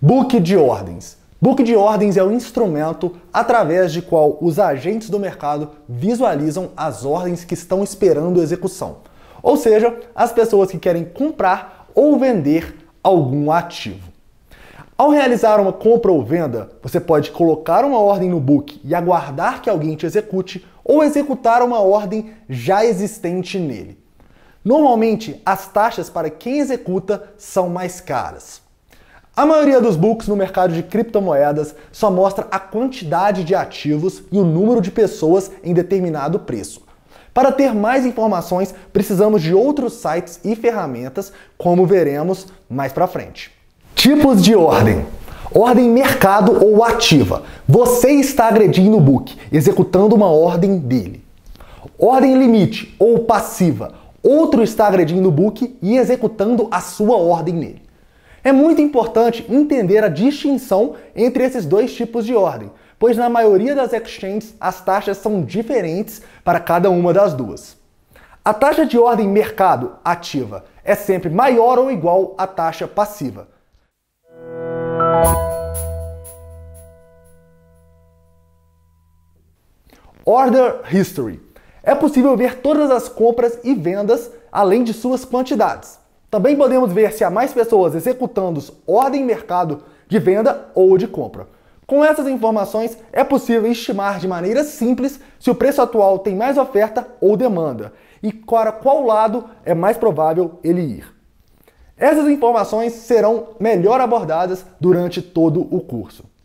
Book de ordens. Book de ordens é o instrumento através de qual os agentes do mercado visualizam as ordens que estão esperando execução, ou seja, as pessoas que querem comprar ou vender algum ativo. Ao realizar uma compra ou venda, você pode colocar uma ordem no book e aguardar que alguém te execute ou executar uma ordem já existente nele. Normalmente, as taxas para quem executa são mais caras. A maioria dos books no mercado de criptomoedas só mostra a quantidade de ativos e o número de pessoas em determinado preço. Para ter mais informações, precisamos de outros sites e ferramentas, como veremos mais para frente. Tipos de ordem. Ordem mercado ou ativa. Você está agredindo o book, executando uma ordem dele. Ordem limite ou passiva. Outro está agredindo o book e executando a sua ordem nele. É muito importante entender a distinção entre esses dois tipos de ordem, pois na maioria das exchanges as taxas são diferentes para cada uma das duas. A taxa de ordem mercado ativa é sempre maior ou igual à taxa passiva. Order History. É possível ver todas as compras e vendas, além de suas quantidades. Também podemos ver se há mais pessoas executando ordem mercado de venda ou de compra. Com essas informações, é possível estimar de maneira simples se o preço atual tem mais oferta ou demanda e para qual lado é mais provável ele ir. Essas informações serão melhor abordadas durante todo o curso.